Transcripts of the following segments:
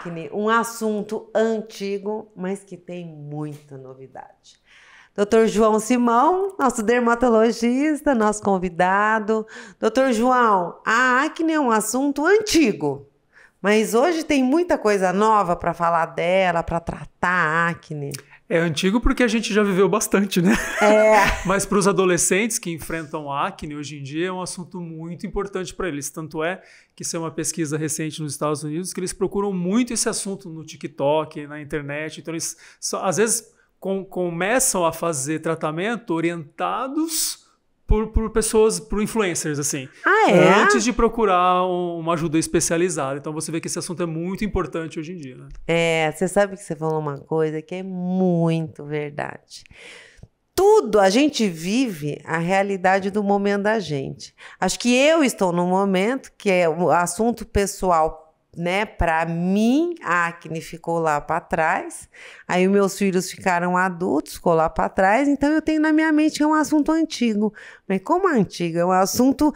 acne, um assunto antigo, mas que tem muita novidade. Dr. João Simão, nosso dermatologista, nosso convidado. Dr. João, a acne é um assunto antigo, mas hoje tem muita coisa nova para falar dela, para tratar a acne. É antigo porque a gente já viveu bastante, né? É. Mas para os adolescentes que enfrentam acne hoje em dia é um assunto muito importante para eles. Tanto é que isso é uma pesquisa recente nos Estados Unidos que eles procuram muito esse assunto no TikTok, na internet. Então eles às vezes com, começam a fazer tratamento orientados por, por pessoas, por influencers, assim. Ah, é? Antes de procurar um, uma ajuda especializada. Então você vê que esse assunto é muito importante hoje em dia, né? É, você sabe que você falou uma coisa que é muito verdade. Tudo a gente vive a realidade do momento da gente. Acho que eu estou num momento que é o assunto pessoal né, para mim, a acne ficou lá para trás. Aí meus filhos ficaram adultos, ficou lá para trás. Então eu tenho na minha mente que é um assunto antigo. Mas como é antigo, é um assunto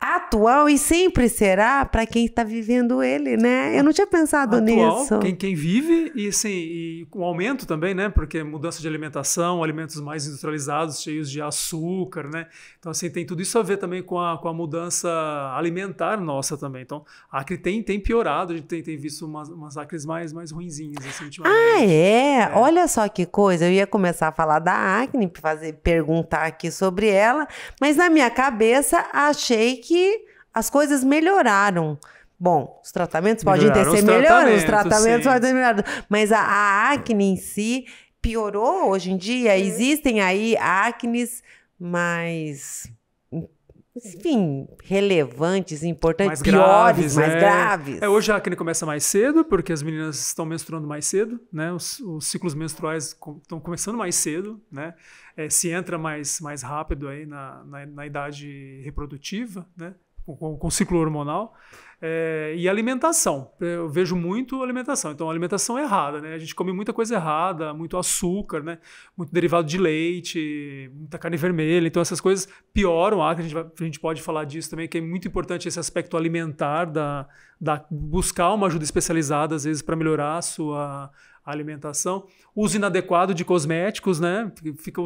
atual e sempre será para quem está vivendo ele, né? Eu não tinha pensado atual, nisso. Quem, quem vive e sim, e com aumento também, né? Porque mudança de alimentação, alimentos mais industrializados, cheios de açúcar, né? Então assim tem tudo isso a ver também com a, com a mudança alimentar nossa também. Então a Acre tem tem piorado, a gente tem, tem visto umas, umas Acres mais mais ruinzinhas assim, ultimamente. Ah é? é? Olha só que coisa. Eu ia começar a falar da Acre, fazer perguntar aqui sobre ela, mas na minha cabeça achei que que as coisas melhoraram. Bom, os tratamentos podem ter sido melhores, os tratamentos sim. podem ter melhorado, mas a, a, acne em si piorou hoje em dia. Sim. Existem aí acnes mais enfim, relevantes, importantes, mais piores, graves, mais é. graves. É, hoje a acne começa mais cedo, porque as meninas estão menstruando mais cedo, né? Os, os ciclos menstruais com, estão começando mais cedo, né? É, se entra mais, mais rápido aí na, na, na idade reprodutiva, né? com, com ciclo hormonal. É, e alimentação. Eu vejo muito alimentação. Então, alimentação é errada, né? A gente come muita coisa errada, muito açúcar, né? Muito derivado de leite, muita carne vermelha. Então, essas coisas pioram a ah, A gente, vai, a gente pode falar disso também, que é muito importante esse aspecto alimentar, da, da buscar uma ajuda especializada, às vezes, para melhorar a sua alimentação, uso inadequado de cosméticos, né? Fica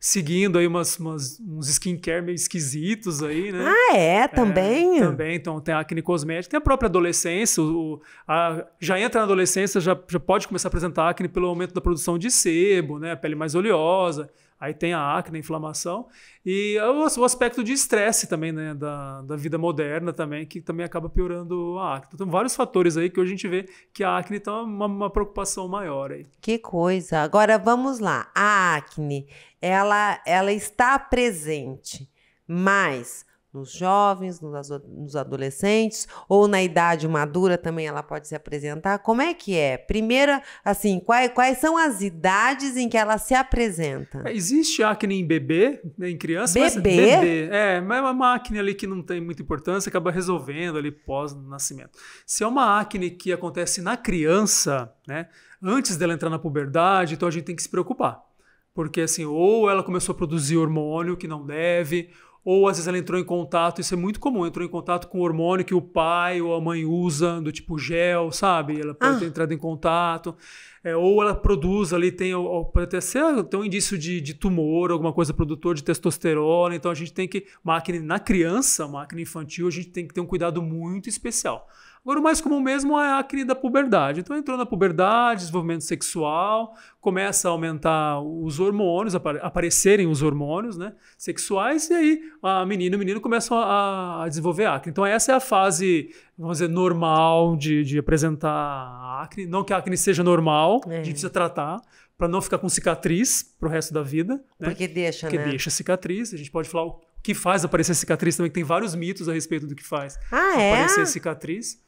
seguindo aí umas, umas, uns skincare meio esquisitos aí, né? Ah, é? é também? É, também, então tem acne cosmética, tem a própria adolescência, o, a, já entra na adolescência, já, já pode começar a apresentar acne pelo aumento da produção de sebo, né? A pele mais oleosa, Aí tem a acne, a inflamação e é o, aspecto de estresse também, né, da, da vida moderna também, que também acaba piorando a acne. Então, tem vários fatores aí que hoje a gente vê que a acne está uma, uma preocupação maior aí. Que coisa! Agora, vamos lá. A acne, ela, ela está presente, mas nos jovens, nos adolescentes, ou na idade madura também ela pode se apresentar? Como é que é? Primeiro, assim, quais, quais são as idades em que ela se apresenta? É, existe acne em bebê, né, em criança. Bebê? Mas, bebê. É, mas é uma acne ali que não tem muita importância, acaba resolvendo ali pós-nascimento. Se é uma acne que acontece na criança, né, antes dela entrar na puberdade, então a gente tem que se preocupar. Porque assim, ou ela começou a produzir hormônio que não deve, ou às vezes ela entrou em contato, isso é muito comum, entrou em contato com o hormônio que o pai ou a mãe usa, do tipo gel, sabe? Ela pode ah. ter entrado em contato. É, ou ela produz ali, tem, pode até ser, ah, tem um indício de, de tumor, alguma coisa produtor de testosterona. Então a gente tem que, máquina na criança, máquina infantil, a gente tem que ter um cuidado muito especial. Agora, o mais comum mesmo é a da puberdade. Então, entrou na puberdade, desenvolvimento sexual, começa a aumentar os hormônios, apare aparecerem os hormônios né, sexuais, e aí a menina e o menino começam a, a desenvolver acne. Então, essa é a fase, vamos dizer, normal de, de apresentar acne. Não que a acne seja normal, é. a gente é. precisa tratar, para não ficar com cicatriz para o resto da vida. Né? Porque deixa, Porque né? deixa cicatriz. A gente pode falar o que faz aparecer cicatriz também, que tem vários mitos a respeito do que faz ah, é? aparecer é? cicatriz.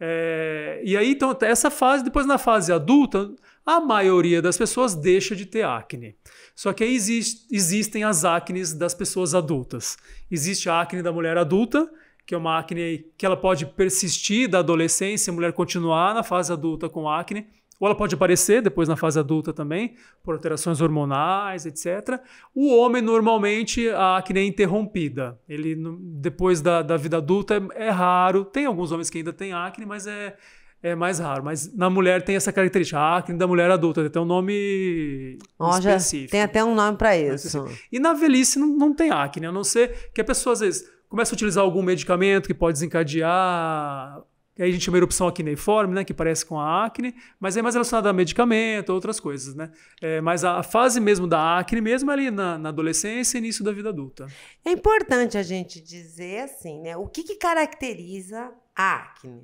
É, e aí, então, essa fase, depois na fase adulta, a maioria das pessoas deixa de ter acne. Só que aí existe, existem as acnes das pessoas adultas. Existe a acne da mulher adulta, que é uma acne que ela pode persistir da adolescência, a mulher continuar na fase adulta com acne, ou ela pode aparecer depois na fase adulta também, por alterações hormonais, etc. O homem, normalmente, a acne é interrompida. Ele, depois da, da vida adulta, é, é raro. Tem alguns homens que ainda têm acne, mas é, é mais raro. Mas na mulher tem essa característica. A acne da mulher adulta tem até um nome específico. Tem até um nome para né, isso. E na velhice não, não tem acne, a não ser que a pessoa, às vezes, começa a utilizar algum medicamento que pode desencadear aí a gente chama erupção acneiforme, né, que parece com a acne, mas é mais relacionada a medicamento, outras coisas, né? É, mas a fase mesmo da acne, mesmo é ali na, na adolescência e início da vida adulta. É importante a gente dizer assim, né? O que, que caracteriza a acne?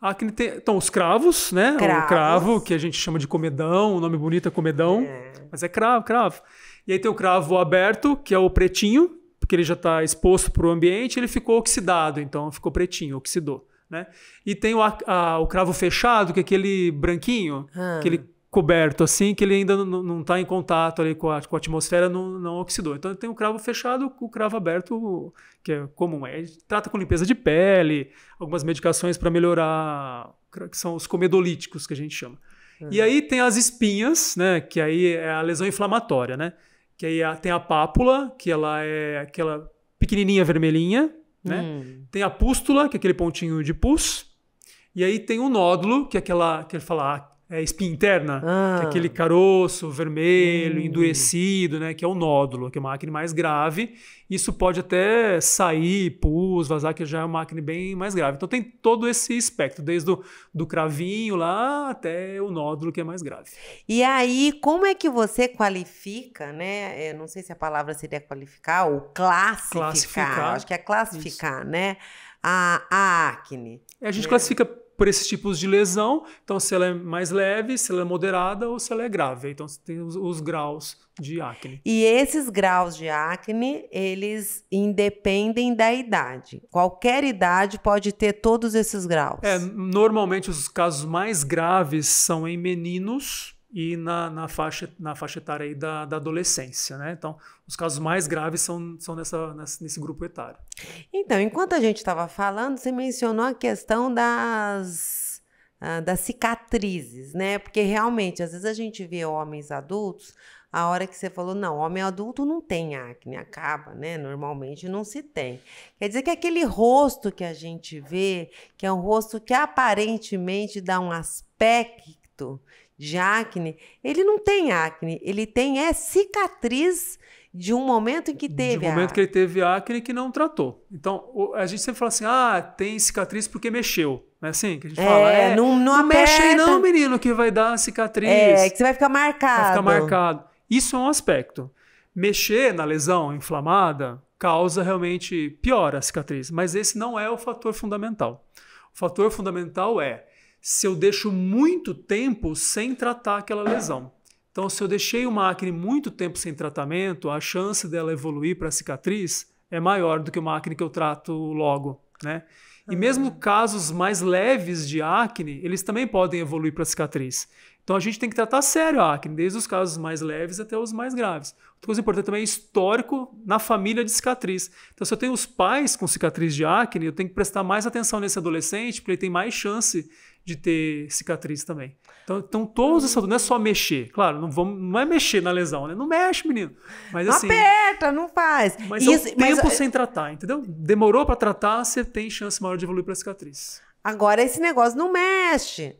A acne tem, então, os cravos, né? Cravos. O cravo, que a gente chama de comedão, o nome bonito é comedão, é. mas é cravo, cravo. E aí tem o cravo aberto, que é o pretinho, porque ele já está exposto para o ambiente, ele ficou oxidado, então ficou pretinho, oxidou né? E tem o, a, o cravo fechado, que é aquele branquinho, ah. aquele coberto assim, que ele ainda não está em contato ali com a, com a atmosfera, não, não, oxidou. Então tem o cravo fechado, o cravo aberto, que é comum. É, trata com limpeza de pele, algumas medicações para melhorar, que são os comedolíticos que a gente chama. Uhum. E aí tem as espinhas, né? Que aí é a lesão inflamatória, né? Que aí é tem a pápula, que ela é aquela pequenininha vermelhinha, né? Hum. Tem a pústula, que é aquele pontinho de pus, e aí tem o nódulo, que é aquela, aquele falar é, espinha interna, ah. que é ah. aquele caroço vermelho, hum. endurecido, né, que é o nódulo, que é uma acne mais grave. Isso pode até sair, pus, vazar, que já é uma acne bem mais grave. Então tem todo esse espectro, desde o, do cravinho lá até o nódulo, que é mais grave. E aí, como é que você qualifica, né? Eu é, não sei se a palavra seria qualificar ou classificar. classificar. Acho que é classificar, Isso. né? A, a acne. É, a gente é. classifica por esses tipos de lesão. Então, se ela é mais leve, se ela é moderada ou se ela é grave. Então, você tem os, os graus de acne. E esses graus de acne, eles independem da idade. Qualquer idade pode ter todos esses graus. É, normalmente os casos mais graves são em meninos e na, na, faixa, na faixa etária aí da, da adolescência. Né? Então, os casos mais graves são, são nessa, nesse grupo etário. Então, enquanto a gente estava falando, você mencionou a questão das, ah, das cicatrizes, né? Porque realmente, às vezes a gente vê homens adultos, a hora que você falou, não, homem adulto não tem acne, acaba, né? Normalmente não se tem. Quer dizer que aquele rosto que a gente vê, que é um rosto que aparentemente dá um aspecto de acne, ele não tem acne, ele tem é cicatriz de um momento em que teve. De um momento que ele teve acne que não tratou. Então, a gente sempre fala assim: ah, tem cicatriz porque mexeu. Não é assim que a gente é, fala? É, não, não, não mexe aí, não, menino, que vai dar cicatriz. É, que você vai ficar marcado. Vai ficar marcado. Isso é um aspecto. Mexer na lesão inflamada causa realmente piora a cicatriz, mas esse não é o fator fundamental. O fator fundamental é se eu deixo muito tempo sem tratar aquela lesão. Então, se eu deixei uma acne muito tempo sem tratamento, a chance dela evoluir para cicatriz é maior do que uma acne que eu trato logo, né? E é mesmo casos mais leves de acne, eles também podem evoluir para cicatriz. Então a gente tem que tratar sério a acne, desde os casos mais leves até os mais graves. Outra coisa importante também é histórico na família de cicatriz. Então, se eu tenho os pais com cicatriz de acne, eu tenho que prestar mais atenção nesse adolescente, porque ele tem mais chance de ter cicatriz também. Então, então todos essa não é só mexer, claro, não vamos, não é mexer na lesão, né? Não mexe, menino. Mas não assim, aperta, não faz. Mas é um tempo mas... É- sem tratar, entendeu? Demorou para tratar, você tem chance maior de evoluir para cicatriz. Agora esse negócio não mexe.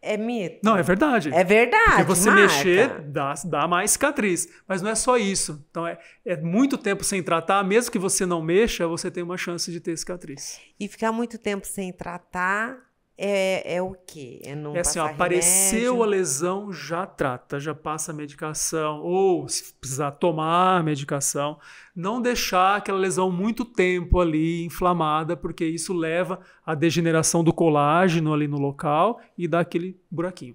É mito. Não, é verdade. É verdade. Porque você marca. mexer dá, dá mais cicatriz. Mas não é só isso. Então é, é muito tempo sem tratar, mesmo que você não mexa, você tem uma chance de ter cicatriz. E ficar muito tempo sem tratar é, é o quê? É não é assim, ó, apareceu remédio? a lesão, já trata, já passa medicação, ou se precisar tomar medicação, não deixar aquela lesão muito tempo ali inflamada, porque isso leva à degeneração do colágeno ali no local e dá aquele buraquinho.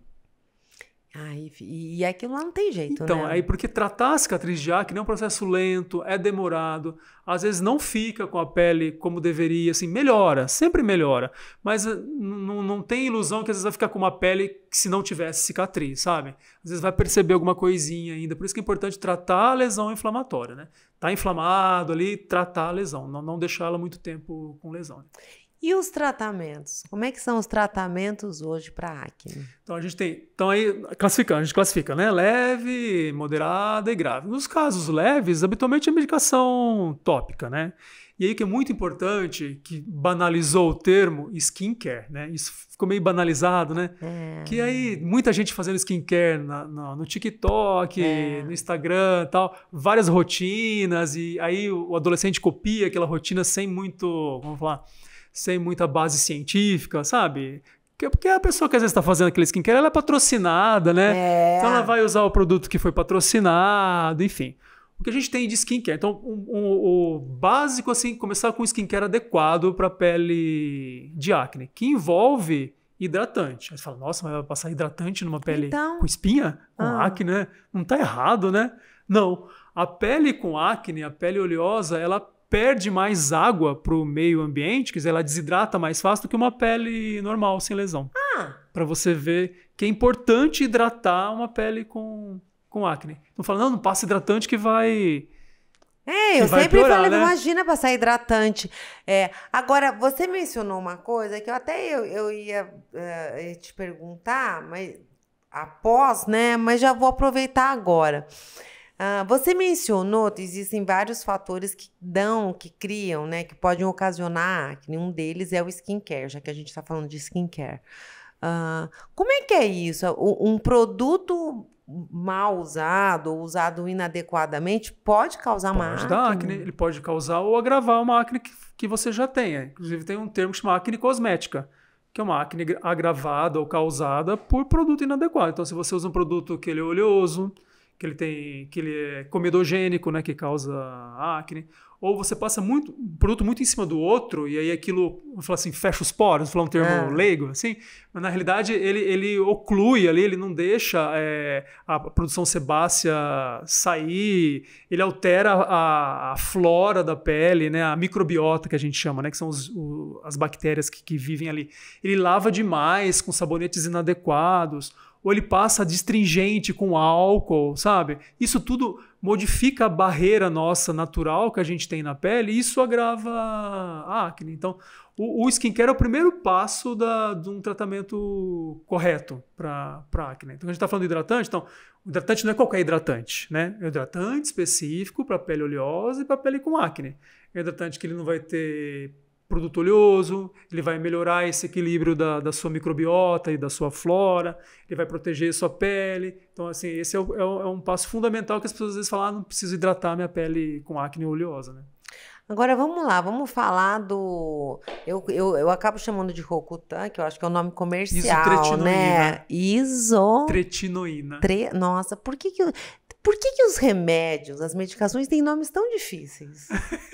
Ai, e aquilo lá não tem jeito, então, né? Então, aí porque tratar a cicatriz de acne é um processo lento, é demorado, às vezes não fica com a pele como deveria, assim, melhora, sempre melhora, mas eh, não tem ilusão que às vezes vai ficar com uma pele que se não tivesse cicatriz, sabe? Às vezes vai perceber alguma coisinha ainda, por isso que é importante tratar a lesão inflamatória, né? Tá inflamado ali, tratar a lesão, não, não deixar ela muito tempo com lesão. Né? E os tratamentos? Como é que são os tratamentos hoje para acne? Então a gente tem, então aí classificando, a gente classifica, né? Leve, moderada e grave. Nos casos leves, habitualmente é medicação tópica, né? E aí que é muito importante que banalizou o termo skincare, né? Isso ficou meio banalizado, né? É. Que aí muita gente fazendo skincare na, na, no TikTok, é. no Instagram, tal, várias rotinas e aí o adolescente copia aquela rotina sem muito, vamos falar, sem muita base científica, sabe? Porque a pessoa que às vezes está fazendo aquele skincare, ela é patrocinada, né? É. Então ela vai usar o produto que foi patrocinado, enfim. O que a gente tem de skincare? Então, o um, um, um básico, assim, começar com um skincare adequado para pele de acne, que envolve hidratante. Aí você fala, nossa, mas vai passar hidratante numa pele então... com espinha? Com ah. acne, né? Não está errado, né? Não. A pele com acne, a pele oleosa, ela perde mais água pro meio ambiente, quer dizer, ela desidrata mais fácil do que uma pele normal, sem lesão. Ah. Para você ver que é importante hidratar uma pele com, com acne. Não fala, não, não passa hidratante que vai. É, eu sempre piorar, falei, né? imagina passar hidratante. É, agora, você mencionou uma coisa que eu até eu, eu ia, uh, ia te perguntar, mas após, né? Mas já vou aproveitar agora. Ah, você mencionou que existem vários fatores que dão, que criam, né, que podem ocasionar, que nenhum deles é o skincare, já que a gente está falando de skincare. Ah, como é que é isso? Um produto mal usado ou usado inadequadamente pode causar pode uma acne? Dar acne. Ele pode causar ou agravar uma acne que, que você já tenha. Inclusive tem um termo que chama acne cosmética, que é uma acne agravada ou causada por produto inadequado. Então se você usa um produto que ele é oleoso, que ele tem, que ele é comedogênico, né, que causa acne, ou você passa muito um produto muito em cima do outro e aí aquilo, vou assim, fecha os poros, falar um termo é. leigo, assim, mas na realidade ele, ele oclui ali, ele não deixa é, a produção sebácea sair, ele altera a, a, flora da pele, né, a microbiota que a gente chama, né, que são os, o, as bactérias que, que vivem ali. Ele lava demais com sabonetes inadequados, ou ele passa destringente com álcool, sabe? Isso tudo modifica a barreira nossa natural que a gente tem na pele e isso agrava a acne. Então, o, o skincare é o primeiro passo da, de um tratamento correto para acne. Então, a gente está falando de hidratante, então, o hidratante não é qualquer hidratante, né? É um hidratante específico para pele oleosa e para pele com acne. É um hidratante que ele não vai ter produto oleoso, ele vai melhorar esse equilíbrio da, da sua microbiota e da sua flora, ele vai proteger sua pele. Então, assim, esse é, o, é, o, é um passo fundamental que as pessoas às vezes falam, ah, não preciso hidratar minha pele com acne oleosa, né? Agora vamos lá, vamos falar do. Eu, eu, eu acabo chamando de Rocutan, que eu acho que é o nome comercial. Isotretinoína. Né? Isotretinoína. Tre... Nossa, por que, que por que, que os remédios, as medicações têm nomes tão difíceis?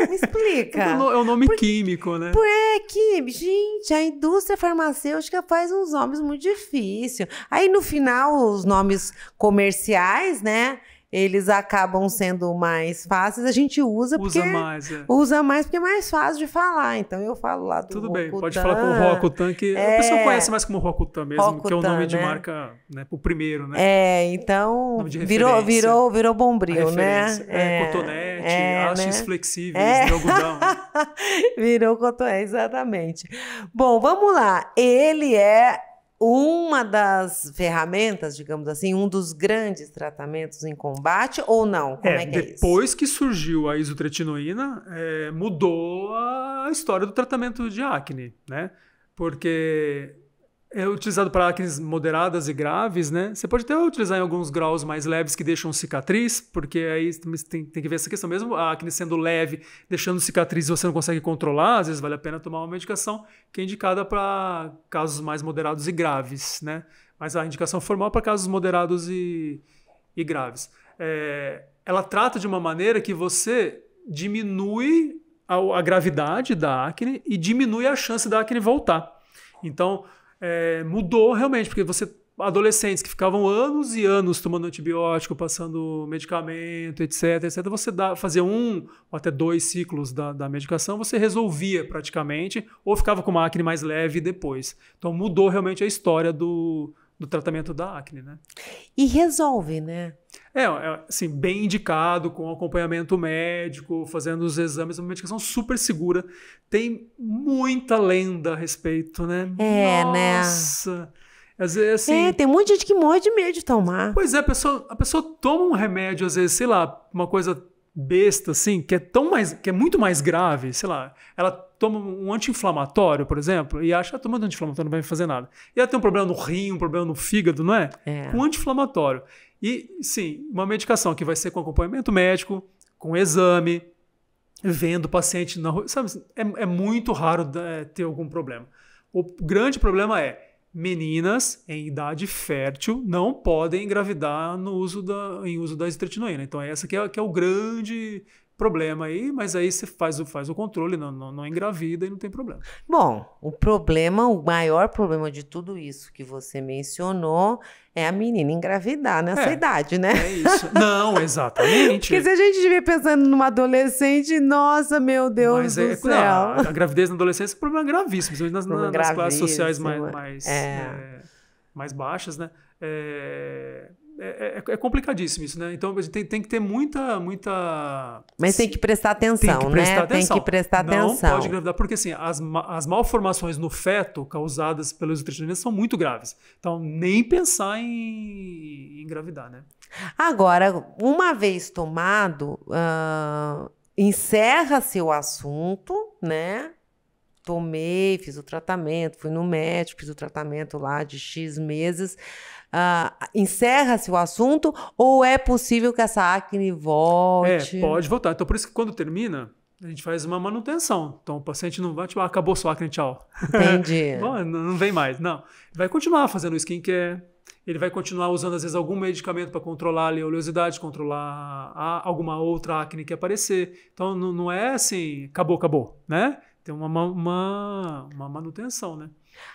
Me explica. é o é nome por, químico, né? Por, é, químico. Gente, a indústria farmacêutica faz uns nomes muito difíceis. Aí, no final, os nomes comerciais, né? eles acabam sendo mais fáceis. A gente usa porque... Usa mais, é. Usa mais porque é mais fácil de falar. Então eu falo lá do Tudo Rokutan, bem, pode falar com o Rokutan, que é... a pessoa é. conhece mais como Rokutan mesmo, Rokutan, que é o nome né? de marca, né? O primeiro, né? É, então virou, virou, virou bombril, né? É, é, cotonete, é, né? flexíveis, é. de algodão. Né? virou cotonete, exatamente. Bom, vamos lá. Ele é uma das ferramentas, digamos assim, um dos grandes tratamentos em combate ou não? Como é, é que é Depois isso? que surgiu a isotretinoína, é, mudou a história do tratamento de acne, né? Porque é utilizado para acnes moderadas e graves, né? Você pode até utilizar em alguns graus mais leves que deixam cicatriz, porque aí tem, tem que ver essa questão. Mesmo a acne sendo leve, deixando cicatriz você não consegue controlar, às vezes vale a pena tomar uma medicação que é indicada para casos mais moderados e graves, né? Mas a indicação formal é para casos moderados e, e graves. É, ela trata de uma maneira que você diminui a, a gravidade da acne e diminui a chance da acne voltar. Então, é, mudou realmente, porque você adolescentes que ficavam anos e anos tomando antibiótico, passando medicamento, etc, etc, você dá, fazia um ou até dois ciclos da, da, medicação, você resolvia praticamente, ou ficava com uma acne mais leve depois. Então mudou realmente a história do, do tratamento da acne, né? E resolve, né? É, é, assim, bem indicado, com acompanhamento médico, fazendo os exames, é uma medicação super segura. Tem muita lenda a respeito, né? É, né? Nossa. né? Às vezes, assim, é, tem muita gente que morre de medo de tomar. Pois é, a pessoa, a pessoa toma um remédio, às vezes, sei lá, uma coisa besta, assim, que é tão mais, que é muito mais grave, sei lá, ela toma um anti-inflamatório, por exemplo, e acha, ah, tomando anti-inflamatório não vai fazer nada. E ela tem um problema no rim, um problema no fígado, não é? é. Com anti-inflamatório. E sim, uma medicação que vai ser com acompanhamento médico, com exame, vendo o paciente na rua. Sabe, assim, é, é muito raro é, ter algum problema. O grande problema é meninas em idade fértil não podem engravidar no uso da, em uso da estretinoína. Então, essa que é, que é o grande problema aí, mas aí você faz o, faz o controle, não, não, não engravida e não tem problema. Bom, o problema, o maior problema de tudo isso que você mencionou é a menina engravidar nessa é, idade, né? É isso. Não, exatamente. Porque se a gente estiver pensando numa adolescente, nossa, meu Deus mas do é, céu. Não, a gravidez na adolescência é um problema gravíssimo, principalmente nas, problema nas gravíssimo. classes sociais mais, mais, é. É, mais baixas, né? É, é é, é, é, complicadíssimo isso, né? Então a tem, tem, que ter muita, muita. Mas tem que prestar atenção, né? tem que prestar né? Atenção. Tem que prestar não atenção. Não pode engravidar, porque assim, as, as malformações no feto causadas pelos nutricionistas são muito graves. Então, nem pensar em, em engravidar, né? Agora, uma vez tomado, uh, encerra-se o assunto, né? Tomei, fiz o tratamento, fui no médico, fiz o tratamento lá de X meses ah, encerra-se o assunto ou é possível que essa acne volte? É, pode voltar. Então, por isso que quando termina, a gente faz uma manutenção. Então, o paciente não vai, tipo, ah, acabou sua acne, tchau. Entendi. Bom, não vem mais. Não. Vai continuar fazendo skincare, ele vai continuar usando, às vezes, algum medicamento para controlar a oleosidade, controlar a, alguma outra acne que aparecer. Então, não, não é assim, acabou, acabou, né? Tem uma, uma, uma manutenção, né?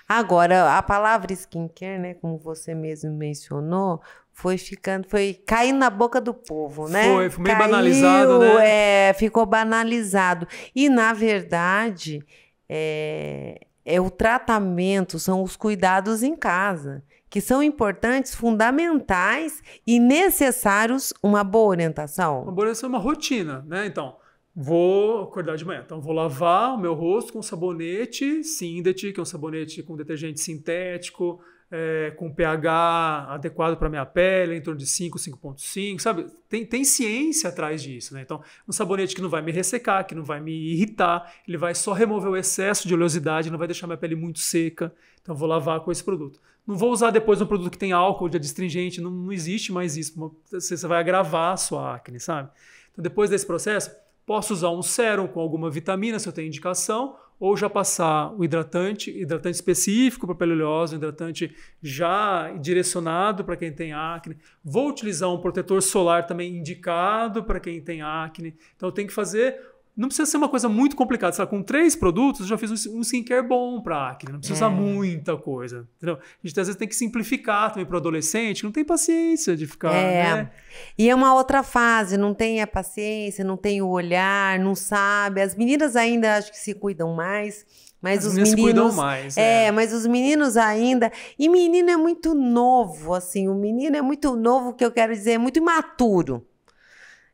Agora, a palavra skincare, né, como você mesmo mencionou, foi ficando, foi caindo na boca do povo, né? Foi, foi meio Caiu, banalizado, né? É, ficou banalizado. E, na verdade, é, é o tratamento, são os cuidados em casa, que são importantes, fundamentais e necessários uma boa orientação. Uma boa orientação é uma rotina, né? Então, Vou acordar de manhã. Então, vou lavar o meu rosto com sabonete Sindet, que é um sabonete com detergente sintético, é, com pH adequado para minha pele, em torno de 5, 5,5, sabe? Tem, tem ciência atrás disso, né? Então, um sabonete que não vai me ressecar, que não vai me irritar, ele vai só remover o excesso de oleosidade, não vai deixar minha pele muito seca. Então, vou lavar com esse produto. Não vou usar depois um produto que tem álcool, de adstringente, não, não existe mais isso. Você, você vai agravar a sua acne, sabe? Então, depois desse processo Posso usar um sérum com alguma vitamina, se eu tenho indicação, ou já passar o hidratante, hidratante específico para pele oleosa, hidratante já direcionado para quem tem acne. Vou utilizar um protetor solar também indicado para quem tem acne. Então eu tenho que fazer não precisa ser uma coisa muito complicada. Sei com três produtos, eu já fiz um skincare bom para acne. Não precisa é. muita coisa. Entendeu? A gente às vezes tem que simplificar também para o adolescente, que não tem paciência de ficar. É. Né? E é uma outra fase, não tem a paciência, não tem o olhar, não sabe. As meninas ainda acho que se cuidam mais. Mas As os meninos cuidam mais. É, é, mas os meninos ainda. E menino é muito novo, assim. O menino é muito novo, que eu quero dizer, é muito imaturo.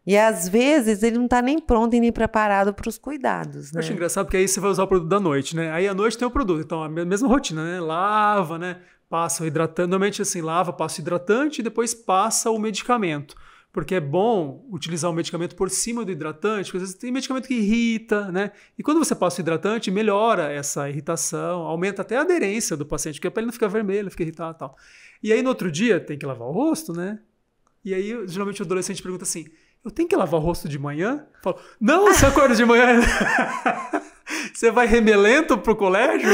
E às vezes ele não está nem pronto e nem preparado para os cuidados. Né? Eu acho né? engraçado porque aí você vai usar o produto da noite, né? Aí à noite tem o produto, então a mesma rotina, né? Lava, né? Passa o hidratante, normalmente assim, lava, passa o hidratante e depois passa o medicamento. Porque é bom utilizar o medicamento por cima do hidratante, porque às vezes tem medicamento que irrita, né? E quando você passa o hidratante, melhora essa irritação, aumenta até a aderência do paciente, porque a pele não fica vermelha, fica irritada e tal. E aí no outro dia tem que lavar o rosto, né? E aí geralmente o adolescente pergunta assim: eu tenho que lavar o rosto de manhã? Eu falo, não, você acorda de manhã. Você vai remelento pro colégio?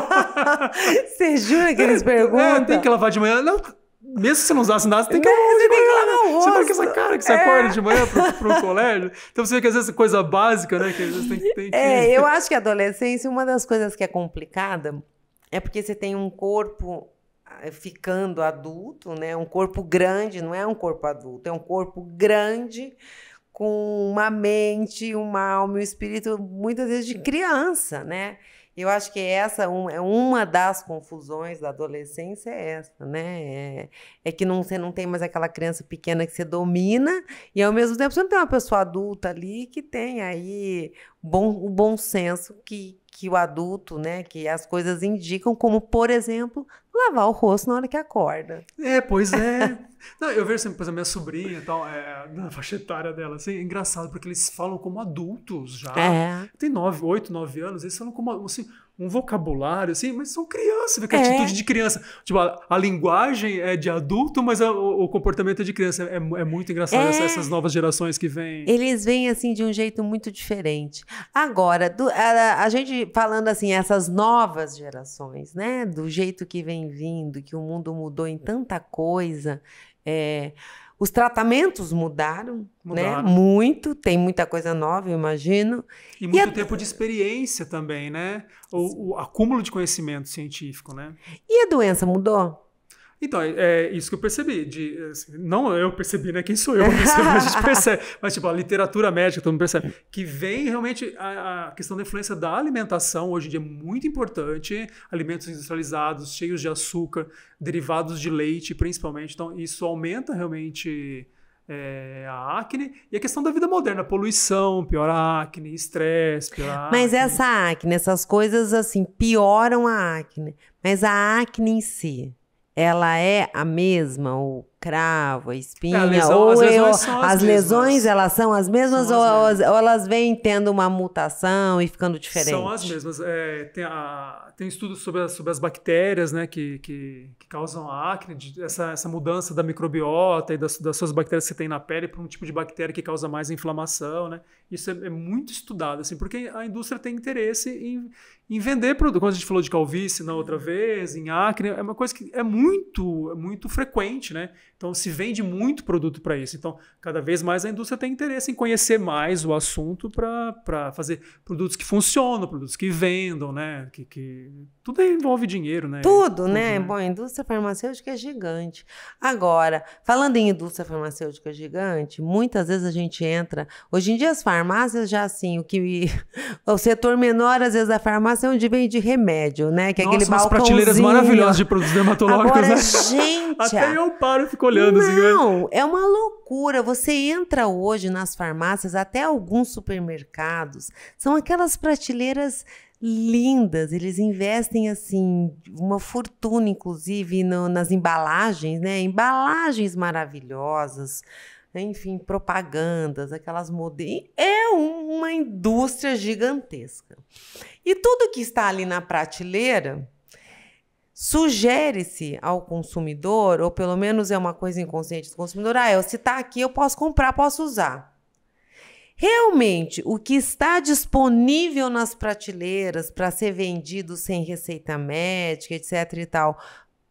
você jura que eles perguntam? É, tem que lavar de manhã? Não, mesmo que você não usasse nada, você tem que lavar de manhã. Você vai com essa cara que você é. acorda de manhã pro, pro colégio. Então você vê que às vezes é coisa básica, né? Que às vezes tem, tem que... É, eu acho que a adolescência, uma das coisas que é complicada é porque você tem um corpo eh, ficando adulto, né? Um corpo grande, não é um corpo adulto, é um corpo grande com uma mente, uma alma e um espírito muitas vezes de criança, né? Eu acho que essa é uma das confusões da adolescência é essa, né? É, é que não, você não tem mais aquela criança pequena que você domina e ao mesmo tempo você não tem uma pessoa adulta ali que tem aí bom, o bom senso que, que o adulto, né, que as coisas indicam, como, por exemplo, lavar o rosto na hora que acorda. É, pois é. Não, eu vejo sempre, assim, pois exemplo, minha sobrinha e tal, é, na faixa etária dela, assim, é engraçado, porque eles falam como adultos já. É. Tem nove, oito, nove anos, eles falam como, assim, um vocabulário, assim, mas são crianças, que é. atitude de criança. Tipo, a, a, linguagem é de adulto, mas a, o, o, comportamento é de criança. É, é muito engraçado é. Essa, essas novas gerações que vêm. Eles vêm, assim, de um jeito muito diferente. Agora, do, a, a, gente falando, assim, essas novas gerações, né? Do jeito que vem vindo, que o mundo mudou em tanta coisa. É, os tratamentos mudaram, né? mudaram, né? Muito, tem muita coisa nova, eu imagino. E muito e a... tempo de experiência também, né? O, o acúmulo de conhecimento científico, né? E a doença mudou? Então, é, é isso que eu percebi. De, assim, não eu percebi, né? Quem sou eu? Percebo, a gente percebe. Mas, tipo, a literatura médica, todo mundo percebe. Que vem realmente a, a, questão da influência da alimentação, hoje em dia, é muito importante. Alimentos industrializados, cheios de açúcar, derivados de leite, principalmente. Então, isso aumenta realmente. É, a acne e a questão da vida moderna, poluição, piora a acne, estresse, piora Mas acne. essa acne, essas coisas assim pioram a acne, mas a acne em si, ela é a mesma ou cravo, a espinha, é, a lesão, ou as lesões, é as, as lesões elas são as mesmas, são ou, as mesmas. ou, elas vêm tendo uma mutação e ficando diferentes? São as mesmas. É, tem, tem, estudos sobre, sobre as bactérias né, que, que, que, causam a acne, essa, essa mudança da microbiota e das, das suas bactérias que você tem na pele para um tipo de bactéria que causa mais inflamação. Né? Isso é, é muito estudado, assim, porque a indústria tem interesse em, em vender produto. Quando a gente falou de calvície na outra vez, em acne, é uma coisa que é muito, é muito frequente, né? Então, se vende muito produto para isso. Então, cada vez mais a indústria tem interesse em conhecer mais o assunto para fazer produtos que funcionam, produtos que vendam, né? Que, que... Tudo envolve dinheiro, né? Tudo, Tudo né? né? Bom, a indústria farmacêutica é gigante. Agora, falando em indústria farmacêutica gigante, muitas vezes a gente entra. Hoje em dia, as farmácias já assim, o que. o setor menor, às vezes, da farmácia é onde vende remédio, né? Que é Nossa, aquele umas prateleiras maravilhosas de produtos dermatológicos, Agora, né? Gente! Até eu paro e fico olhando assim. Não, é uma loucura. Você entra hoje nas farmácias, até alguns supermercados, são aquelas prateleiras lindas. Eles investem assim uma fortuna, inclusive, no, nas embalagens, né? Embalagens maravilhosas, enfim, propagandas, aquelas modelos. É uma indústria gigantesca. E tudo que está ali na prateleira Sugere-se ao consumidor, ou pelo menos é uma coisa inconsciente do consumidor, ah, eu, se está aqui, eu posso comprar, posso usar. Realmente, o que está disponível nas prateleiras para ser vendido sem receita médica, etc e tal,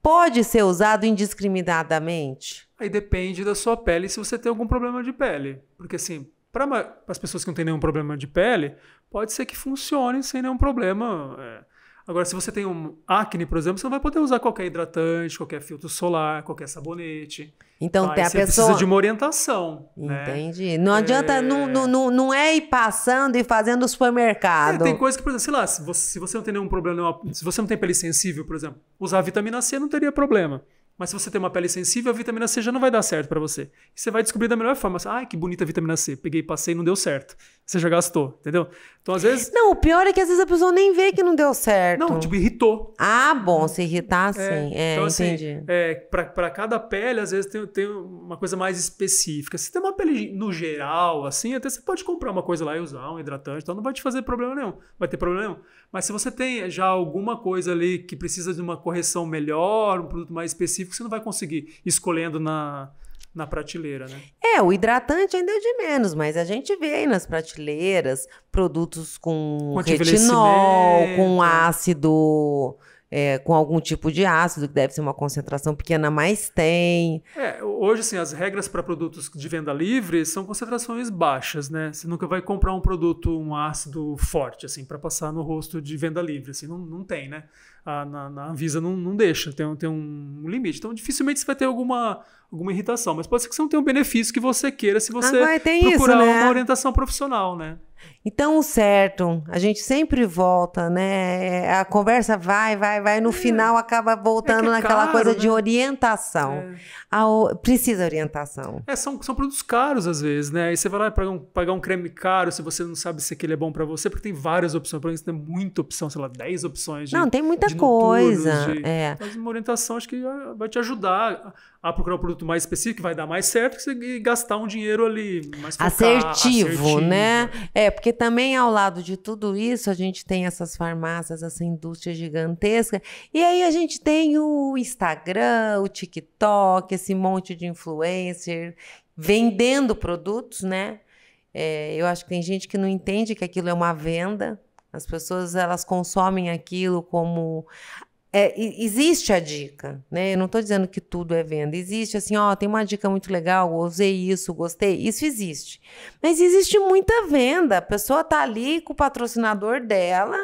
pode ser usado indiscriminadamente? Aí depende da sua pele se você tem algum problema de pele. Porque assim, para as pessoas que não têm nenhum problema de pele, pode ser que funcione sem nenhum problema. É Agora, se você tem um acne, por exemplo, você não vai poder usar qualquer hidratante, qualquer filtro solar, qualquer sabonete. Então, tá? tem a você pessoa... precisa de uma orientação. Né? Entendi. Né? Não é. adianta, é... Não, não, não é ir passando e fazendo o supermercado. É, tem coisa que, por exemplo, sei lá, se você, se você não tem nenhum problema, se você não tem pele sensível, por exemplo, usar vitamina C não teria problema. Mas se você tem uma pele sensível, a vitamina C já não vai dar certo para você. E você vai descobrir da melhor forma. Ai, ah, que bonita a vitamina C. Peguei, passei, não deu certo. Você já gastou, entendeu? Então, às vezes. Não, o pior é que às vezes a pessoa nem vê que não deu certo. Não, tipo, irritou. Ah, bom, se irritar, é, sim. É, é, então, assim, entendi. É, para cada pele, às vezes tem, tem uma coisa mais específica. Se tem uma pele no geral, assim, até você pode comprar uma coisa lá e usar, um hidratante, então não vai te fazer problema nenhum. Vai ter problema nenhum. Mas se você tem já alguma coisa ali que precisa de uma correção melhor, um produto mais específico, específico que você não vai conseguir escolhendo na, na prateleira, né? É, o hidratante ainda é de menos, mas a gente vê aí nas prateleiras produtos com, com retinol, com ácido é, com algum tipo de ácido, que deve ser uma concentração pequena, mas tem. É, hoje, assim, as regras para produtos de venda livre são concentrações baixas, né? Você nunca vai comprar um produto, um ácido forte, assim, para passar no rosto de venda livre, assim, não, não tem, né? A, na, na Anvisa não, não deixa, tem, tem um limite. Então, dificilmente você vai ter alguma, alguma irritação, mas pode ser que você não tenha um benefício que você queira se você procurar isso, né? uma orientação profissional, né? Então, o certo, a gente sempre volta, né? É, a conversa vai, vai, vai, no é. final acaba voltando é é caro, naquela coisa né? de orientação. É. Ao, precisa orientação. É, são, são produtos caros às vezes, né? E você vai lá pagar um, pagar um creme caro se você não sabe se aquele é bom para você, porque tem várias opções. Para mim, tem muita opção, sei lá, 10 opções. De, não, tem muita coisa. Noturnos, de, Mas uma orientação acho que ah, vai te ajudar a procurar o um produto mais específico que vai dar mais certo e gastar um dinheiro ali mais focado, assertivo, assertivo, né? É, porque também ao lado de tudo isso a gente tem essas farmácias, essa indústria gigantesca. E aí a gente tem o Instagram, o TikTok, esse monte de influencer vendendo produtos, né? É, eu acho que tem gente que não entende que aquilo é uma venda. As pessoas elas consomem aquilo como é, existe a dica, né? Eu não estou dizendo que tudo é venda. Existe assim, ó, tem uma dica muito legal, usei isso, gostei. Isso existe. Mas existe muita venda. A pessoa tá ali com o patrocinador dela,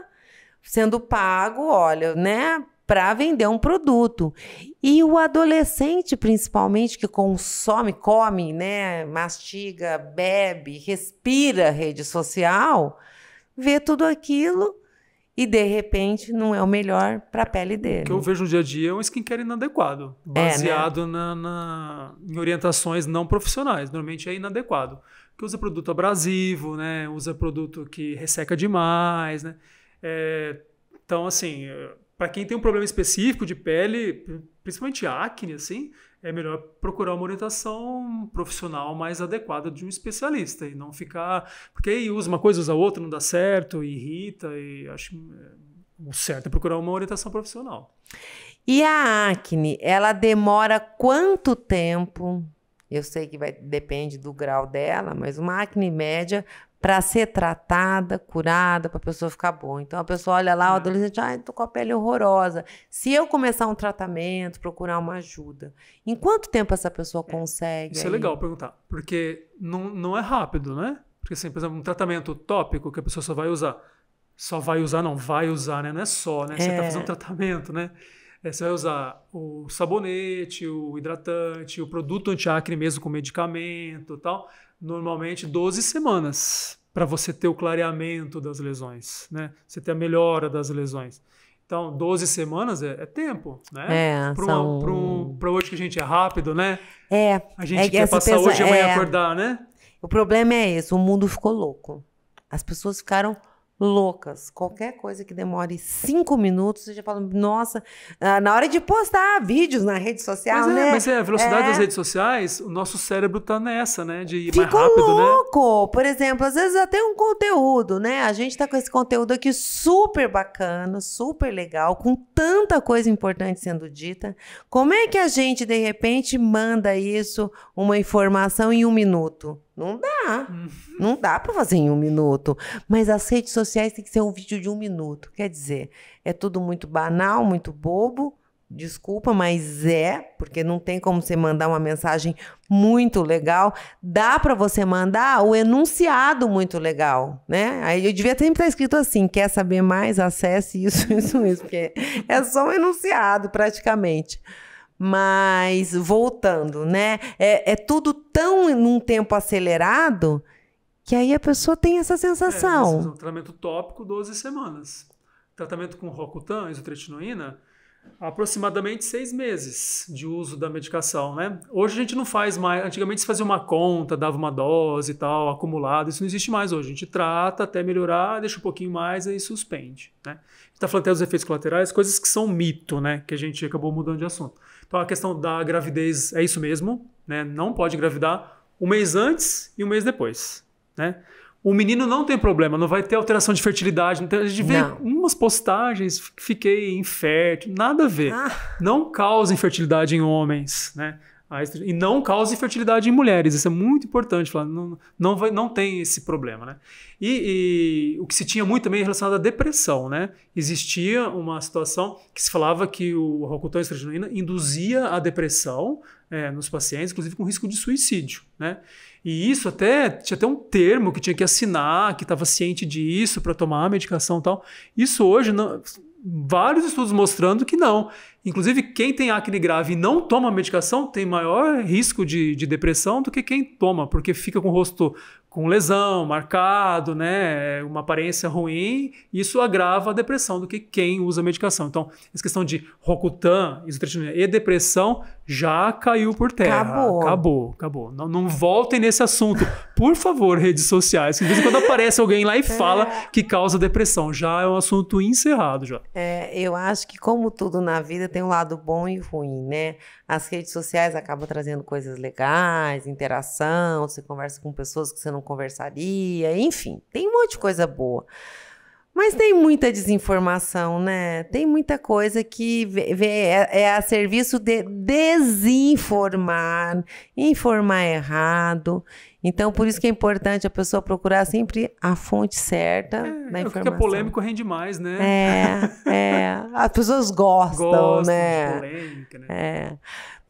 sendo pago, olha, né? Para vender um produto. E o adolescente, principalmente, que consome, come, né? Mastiga, bebe, respira rede social, vê tudo aquilo e de repente não é o melhor para a pele dele. O que eu vejo no dia a dia é um skincare inadequado, baseado é, né? na, na, em orientações não profissionais. Normalmente é inadequado. Que usa produto abrasivo, né? usa produto que resseca demais. Né? É, então, assim, eh, para quem tem um problema específico de pele, principalmente acne, assim, é melhor procurar uma orientação profissional mais adequada de um especialista e não ficar. Porque aí usa uma coisa, usa outra, não dá certo, irrita, e acho é, o certo é procurar uma orientação profissional. E a acne, ela demora quanto tempo? Eu sei que vai, depende do grau dela, mas uma acne média para ser tratada, curada, para a pessoa ficar boa. Então a pessoa olha lá, o hum. adolescente, ai, ah, tô com a pele horrorosa. Se eu começar um tratamento, procurar uma ajuda, em quanto tempo essa pessoa é, consegue? Isso aí? é legal perguntar, porque não, não é rápido, né? Porque assim, por exemplo, um tratamento tópico que a pessoa só vai usar, só vai usar, não, vai usar, né? Não é só, né? Você está é. fazendo um tratamento, né? É, você vai usar o sabonete, o hidratante, o produto antiacne mesmo com medicamento tal normalmente 12 semanas para você ter o clareamento das lesões, né? Você ter a melhora das lesões. Então, 12 semanas é, é tempo, né? É, para são... um, um, hoje que a gente é rápido, né? É. A gente é, quer passar pessoa, hoje e amanhã é. acordar, né? O problema é esse, o mundo ficou louco. As pessoas ficaram loucas. Qualquer coisa que demore cinco minutos, você já fala, nossa, ah, na hora de postar vídeos na rede social, mas é, né? Mas é, a velocidade é. das redes sociais, o nosso cérebro tá nessa, né? De ir mais rápido, né? louco. Né? Por exemplo, às vezes até um conteúdo, né? A gente tá com esse conteúdo aqui super bacana, super legal, com tanta coisa importante sendo dita. Como é que a gente, de repente, manda isso, uma informação em um minuto? Não dá. Não dá para fazer em um minuto. Mas as redes sociais tem que ser um vídeo de um minuto. Quer dizer, é tudo muito banal, muito bobo. Desculpa, mas é, porque não tem como você mandar uma mensagem muito legal. Dá para você mandar o enunciado muito legal, né? Aí eu devia sempre estar escrito assim: quer saber mais? Acesse isso, isso, isso, porque é só um enunciado praticamente. Mas voltando, né? É, é tudo tão num tempo acelerado que aí a pessoa tem essa sensação. É, é um tratamento tópico, 12 semanas. Tratamento com Rocutan, isotretinoína, aproximadamente seis meses de uso da medicação, né? Hoje a gente não faz mais. Antigamente se fazia uma conta, dava uma dose e tal, acumulado. Isso não existe mais hoje. A gente trata até melhorar, deixa um pouquinho mais e suspende, né? Está falando até dos efeitos colaterais, coisas que são mito, né? Que a gente acabou mudando de assunto. Então a questão da gravidez é isso mesmo, né? Não pode engravidar um mês antes e um mês depois, né? O menino não tem problema, não vai ter alteração de fertilidade. Não a gente vê umas postagens, fiquei infértil, nada a ver. Ah. Não causa infertilidade em homens, né? E não causa infertilidade em mulheres. Isso é muito importante. Falar. Não, não, vai, não tem esse problema, né? E, e, o que se tinha muito também é relacionado à depressão, né? Existia uma situação que se falava que o Rocutan e induzia a depressão, é, nos pacientes, inclusive com risco de suicídio. Né? E isso até tinha até um termo que tinha que assinar, que estava ciente disso para tomar a medicação e tal. Isso hoje, não, vários estudos mostrando que não. Inclusive, quem tem acne grave e não toma medicação tem maior risco de, de depressão do que quem toma, porque fica com o rosto com lesão, marcado, né, uma aparência ruim, isso agrava a depressão do que quem usa a medicação. Então, essa questão de Rocutan, isotretinina e depressão já caiu por terra. Acabou. Acabou, acabou. Não, não voltem nesse assunto. Por favor, redes sociais, que de vez em quando aparece alguém lá e é. fala é. que causa depressão. Já é um assunto encerrado já. É, eu acho que como tudo na vida tem um lado bom e ruim, né? As redes sociais acabam trazendo coisas legais, interação, você conversa com pessoas que você não conversaria, enfim, tem um monte de coisa boa. Mas tem muita desinformação, né? Tem muita coisa que é, é, a serviço de desinformar, informar errado. Então, por isso que é importante a pessoa procurar sempre a fonte certa é, da é informação. Porque é polêmico rende mais, né? É, é. As pessoas gostam, gostam né? De polêmica, né? É.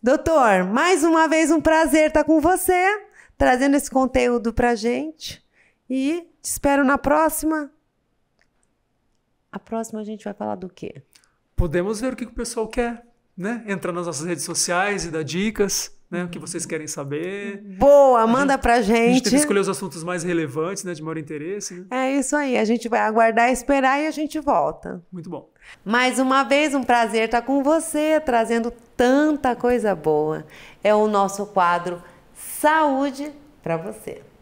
Doutor, mais uma vez um prazer estar com você trazendo esse conteúdo para gente. E te espero na próxima. A próxima a gente vai falar do quê? Podemos ver o que o pessoal quer, né? Entrar nas nossas redes sociais e dar dicas. Né, o que vocês querem saber. Boa, a manda gente, pra gente. A gente tem que escolher os assuntos mais relevantes, né, de maior interesse. Né? É isso aí, a gente vai aguardar, esperar e a gente volta. Muito bom. Mais uma vez, um prazer estar com você, trazendo tanta coisa boa. É o nosso quadro saúde para você.